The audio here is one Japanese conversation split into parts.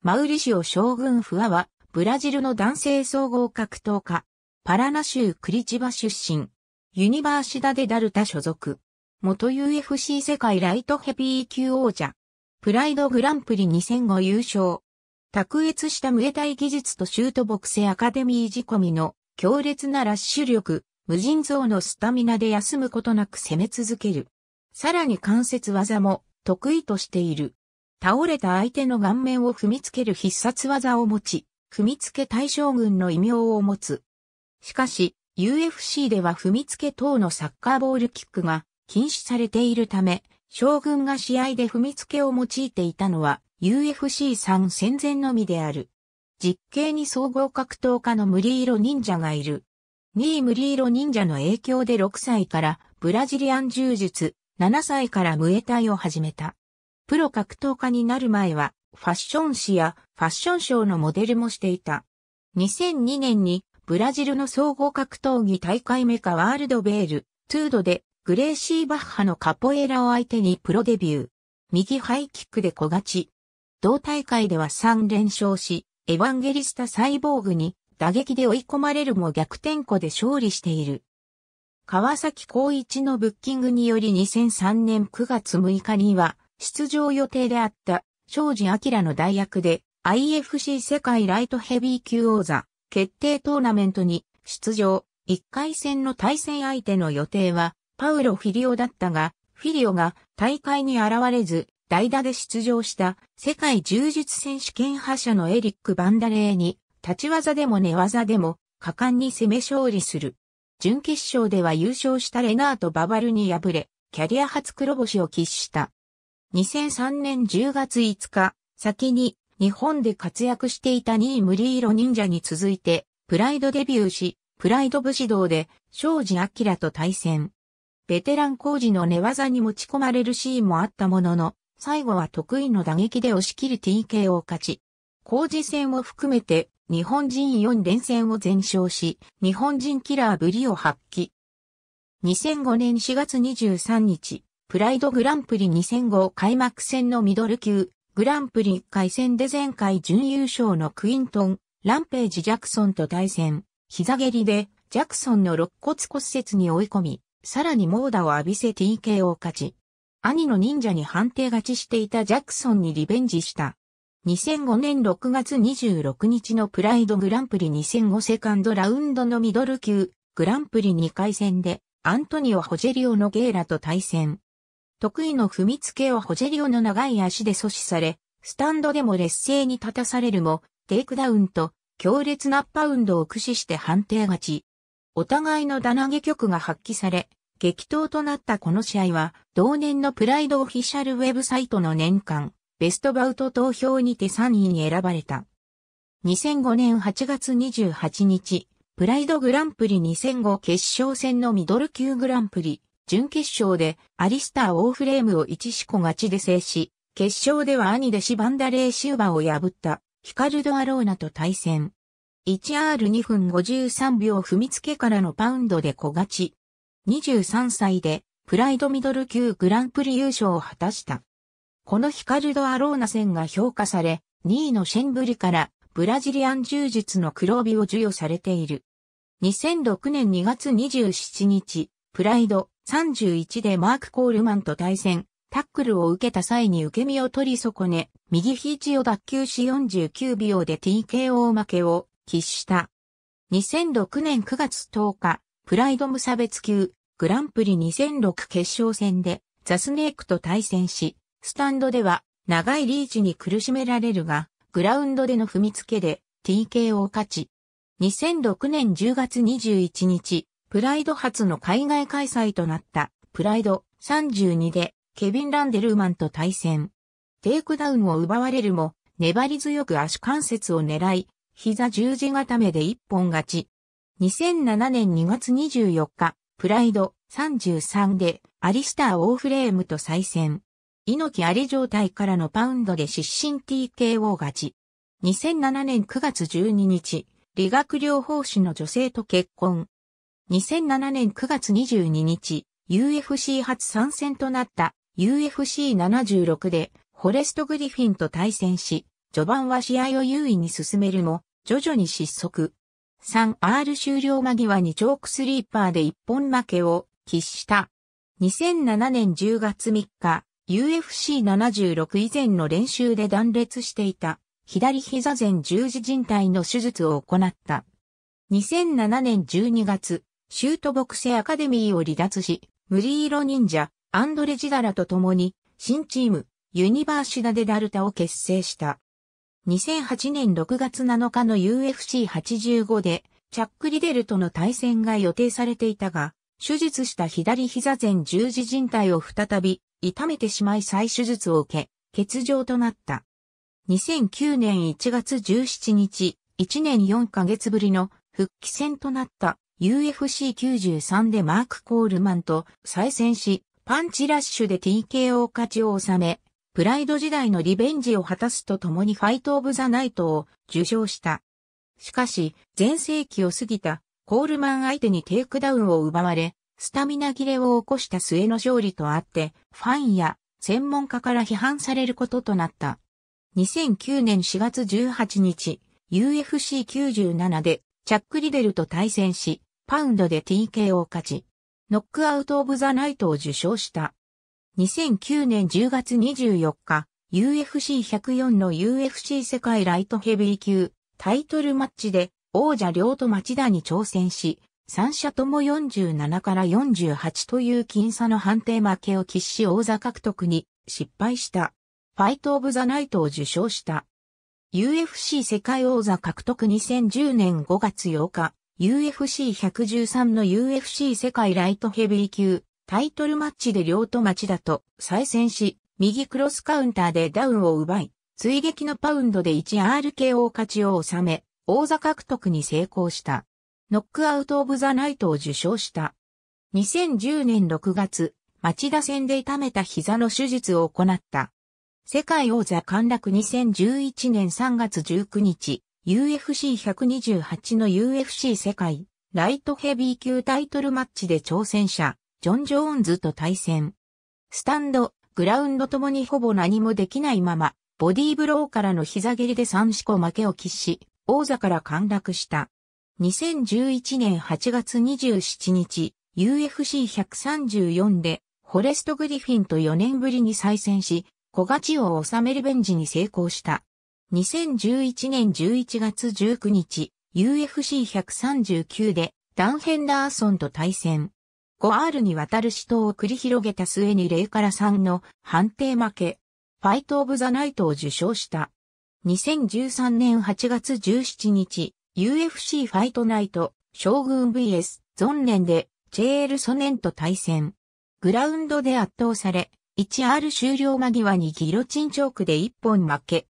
マウリシオ将軍フアは、ブラジルの男性総合格闘家、パラナ州クリチバ出身、ユニバーシダデダルタ所属、元 UFC 世界ライトヘビー級王者、プライドグランプリ2005優勝、卓越した無エタイ技術とシュートボクセアカデミー仕込みの強烈なラッシュ力、無尽蔵のスタミナで休むことなく攻め続ける。さらに関節技も得意としている。倒れた相手の顔面を踏みつける必殺技を持ち、踏みつけ対象軍の異名を持つ。しかし、UFC では踏みつけ等のサッカーボールキックが禁止されているため、将軍が試合で踏みつけを用いていたのは UFC3 戦前のみである。実刑に総合格闘家のムリーロ忍者がいる。2位ムリーロ忍者の影響で6歳からブラジリアン柔術、7歳からムエタイを始めた。プロ格闘家になる前は、ファッション誌やファッションショーのモデルもしていた。2002年にブラジルの総合格闘技大会メカワールドベール、トゥードでグレーシーバッハのカポエラを相手にプロデビュー。右ハイキックで小勝ち。同大会では3連勝し、エヴァンゲリスタサイボーグに打撃で追い込まれるも逆転庫で勝利している。川崎孝一のブッキングにより2003年9月6日には、出場予定であった庄司明の代役で IFC 世界ライトヘビー級王座決定トーナメントに出場。1回戦の対戦相手の予定はパウロ・フィリオだったが、フィリオが大会に現れず代打で出場した世界柔術選手権覇者のエリック・バンダレーに立ち技でも寝技でも果敢に攻め勝利する。準決勝では優勝したレナート・ババルに敗れ、キャリア初黒星を喫した。2003年10月5日、先に日本で活躍していた2位無理色忍者に続いて、プライドデビューし、プライド武士道で、庄司明と対戦。ベテラン工事の寝技に持ち込まれるシーンもあったものの、最後は得意の打撃で押し切る TK を勝ち。工事戦を含めて、日本人4連戦を全勝し、日本人キラーぶりを発揮。2005年4月23日、プライドグランプリ2005開幕戦のミドル級、グランプリ1回戦で前回準優勝のクイントン、ランページ・ジャクソンと対戦、膝蹴りで、ジャクソンの肋骨骨折に追い込み、さらに猛打を浴びせ TK を勝ち、兄の忍者に判定勝ちしていたジャクソンにリベンジした。2005年6月26日のプライドグランプリ2005セカンドラウンドのミドル級グランプリ2回戦でアントニオ・ホジェリオのゲイラと対戦。得意の踏みつけをホジェリオの長い足で阻止され、スタンドでも劣勢に立たされるも、テイクダウンと強烈なパウンドを駆使して判定勝ち。お互いの棚上げ局が発揮され、激闘となったこの試合は、同年のプライドオフィシャルウェブサイトの年間、ベストバウト投票にて3位に選ばれた。2005年8月28日、プライドグランプリ2005決勝戦のミドル級グランプリ、準決勝でアリスター・オーフレームを1四股勝ちで制し、決勝では兄弟子バンダレー・シューバを破ったヒカルド・アローナと対戦。1R2 分53秒踏みつけからのパウンドで小勝ち。23歳でプライドミドル級グランプリ優勝を果たした。このヒカルド・アローナ戦が評価され、2位のシェンブリからブラジリアン柔術の黒帯を授与されている。2006年2月27日、プライド、31でマーク・コールマンと対戦、タックルを受けた際に受け身を取り損ね、右肘を脱臼し49秒で TKO 負けを喫した。2006年9月10日、プライド無差別級、グランプリ2006決勝戦で、ザスネークと対戦し、スタンドでは、長いリーチに苦しめられるが、グラウンドでの踏みつけで、TKO 勝ち。2006年10月21日、プライド初の海外開催となったプライド32でケビン・ランデルーマンと対戦。テイクダウンを奪われるも粘り強く足関節を狙い、膝十字固めで一本勝ち。2007年2月24日、プライド33でアリスター・オーフレームと再戦。猪木あり状態からのパウンドで失神 TKO 勝ち。2007年9月12日、理学療法士の女性と結婚。2007年9月22日、UFC 初参戦となった UFC76 でフォレスト・グリフィンと対戦し、序盤は試合を優位に進めるも、徐々に失速。3R 終了間際にチョークスリーパーで一本負けを喫した。2007年10月3日、UFC76 以前の練習で断裂していた左膝前十字靭帯の手術を行った。2007年12月、シュートボクセアカデミーを離脱し、ムリーロ忍者、アンドレ・ジダラと共に、新チーム、ユニバーシダデ・ダルタを結成した。2008年6月7日の UFC85 で、チャック・リデルとの対戦が予定されていたが、手術した左膝前十字靭帯を再び痛めてしまい再手術を受け、欠場となった。2009年1月17日、1年4ヶ月ぶりの復帰戦となった UFC93 でマーク・コールマンと再戦し、パンチラッシュで TKO 勝ちを収め、プライド時代のリベンジを果たすとともにファイト・オブ・ザ・ナイトを受賞した。しかし、前世紀を過ぎたコールマン相手にテイクダウンを奪われ、スタミナ切れを起こした末の勝利とあって、ファンや専門家から批判されることとなった。2009年4月18日、UFC97 でチャック・リデルと対戦し、パウンドで TK を勝ち、ノックアウト・オブ・ザ・ナイトを受賞した。2009年10月24日、UFC104 の UFC 世界ライトヘビー級タイトルマッチで王者両と町田に挑戦し、3者とも47から48という僅差の判定負けを喫し王座獲得に失敗した。ファイト・オブ・ザ・ナイトを受賞した。UFC 世界王座獲得2010年5月8日、UFC113 の UFC 世界ライトヘビー級タイトルマッチで両戸町だと再戦し、右クロスカウンターでダウンを奪い、追撃のパウンドで 1RKO 勝ちを収め、王座獲得に成功した。ノックアウト・オブ・ザ・ナイトを受賞した。2010年6月、町田戦で痛めた膝の手術を行った。世界王座陥落2011年3月19日、UFC128 の UFC 世界、ライトヘビー級タイトルマッチで挑戦者、ジョン・ジョーンズと対戦。スタンド、グラウンドともにほぼ何もできないまま、ボディーブローからの膝蹴りで3四個負けを喫し、王座から陥落した。2011年8月27日、UFC134 で、フォレスト・グリフィンと4年ぶりに再戦し、小勝ちを収めるベンジに成功した。2011年11月19日、UFC139 でダン・ヘンダーソンと対戦。5R にわたる死闘を繰り広げた末に0から3の判定負け、ファイト・オブ・ザ・ナイトを受賞した。2013年8月17日、UFC ファイトナイト、将軍 VS、ゾンレンで、チェール・ソネンと対戦。グラウンドで圧倒され、1R 終了間際にギロチンチョークで1本負け、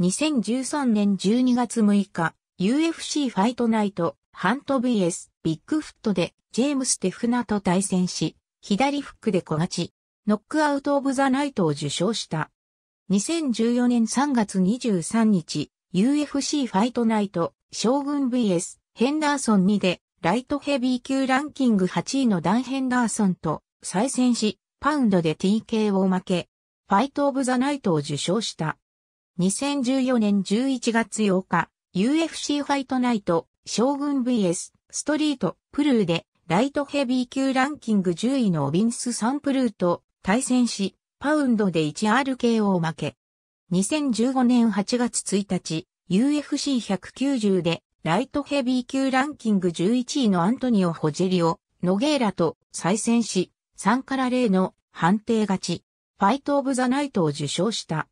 2013年12月6日、UFC ファイトナイト、ハント VS、ビッグフットで、ジェームス・テフナと対戦し、左フックで小勝ち、ノックアウト・オブ・ザ・ナイトを受賞した。2014年3月23日、UFC ファイトナイト、将軍 VS、ヘンダーソン2で、ライトヘビー級ランキング8位のダン・ヘンダーソンと、再戦し、パウンドで TK を負け、ファイト・オブ・ザ・ナイトを受賞した。2014年11月8日、UFC ファイトナイト、将軍 vs、ストリート、プルーで、ライトヘビー級ランキング10位のオビンス・サンプルーと対戦し、パウンドで 1RKO を負け。2015年8月1日、UFC190 で、ライトヘビー級ランキング11位のアントニオ・ホジェリオ、ノゲーラと再戦し、3から0の判定勝ち、ファイト・オブ・ザ・ナイトを受賞した。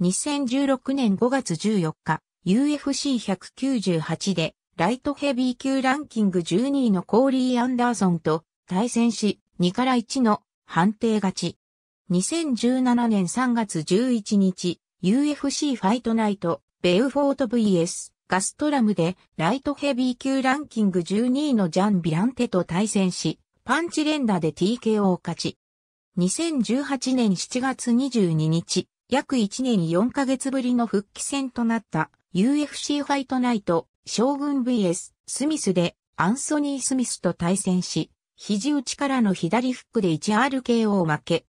2016年5月14日、UFC198 で、ライトヘビー級ランキング12位のコーリー・アンダーソンと対戦し、2から1の判定勝ち。2017年3月11日、UFC ファイトナイト、ベウフォート VS、ガストラムで、ライトヘビー級ランキング12位のジャン・ビランテと対戦し、パンチ連打で TKO 勝ち。2018年7月22日、約1年4ヶ月ぶりの復帰戦となった UFC ファイトナイト将軍 VS スミスでアンソニー・スミスと対戦し、肘打ちからの左フックで 1RKO を負け。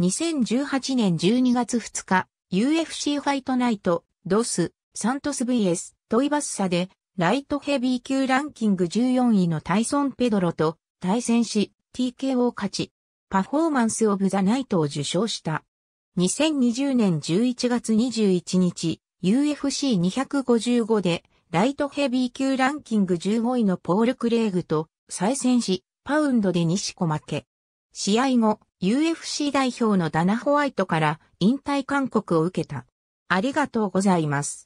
2018年12月2日、UFC ファイトナイト、ドス、サントス VS、トイバッサで、ライトヘビー級ランキング14位のタイソン・ペドロと対戦し、TKO 勝ち、パフォーマンス・オブ・ザ・ナイトを受賞した。2020年11月21日、UFC255 で、ライトヘビー級ランキング15位のポール・クレイグと再戦し、パウンドで西小負け。試合後、UFC 代表のダナ・ホワイトから引退勧告を受けた。ありがとうございます。